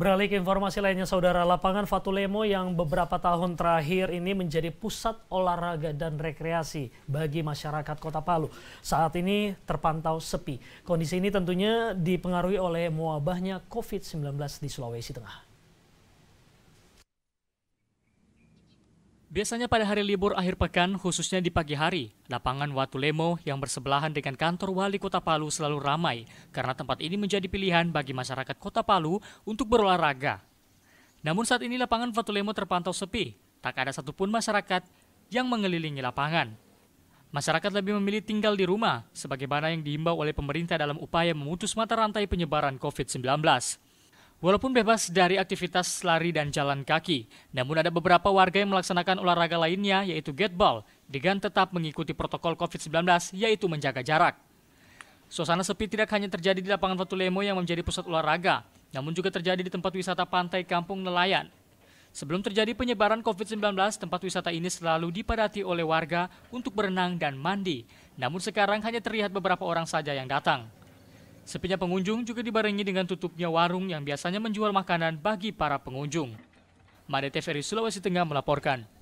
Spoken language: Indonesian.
Beralih ke informasi lainnya, saudara lapangan Fatulemo yang beberapa tahun terakhir ini menjadi pusat olahraga dan rekreasi bagi masyarakat Kota Palu. Saat ini terpantau sepi. Kondisi ini tentunya dipengaruhi oleh mewabahnya COVID-19 di Sulawesi Tengah. Biasanya pada hari libur akhir pekan, khususnya di pagi hari, lapangan Watu Lemo yang bersebelahan dengan kantor wali kota Palu selalu ramai karena tempat ini menjadi pilihan bagi masyarakat kota Palu untuk berolahraga. Namun saat ini lapangan Watu Lemo terpantau sepi, tak ada satupun masyarakat yang mengelilingi lapangan. Masyarakat lebih memilih tinggal di rumah, sebagaimana yang diimbau oleh pemerintah dalam upaya memutus mata rantai penyebaran COVID-19. Walaupun bebas dari aktivitas lari dan jalan kaki, namun ada beberapa warga yang melaksanakan olahraga lainnya yaitu getball dengan tetap mengikuti protokol COVID-19 yaitu menjaga jarak. Suasana sepi tidak hanya terjadi di lapangan Lemo yang menjadi pusat olahraga, namun juga terjadi di tempat wisata pantai kampung nelayan. Sebelum terjadi penyebaran COVID-19, tempat wisata ini selalu dipadati oleh warga untuk berenang dan mandi. Namun sekarang hanya terlihat beberapa orang saja yang datang. Sepinya pengunjung juga dibarengi dengan tutupnya warung yang biasanya menjual makanan bagi para pengunjung. Made Ferry Sulawesi Tengah melaporkan.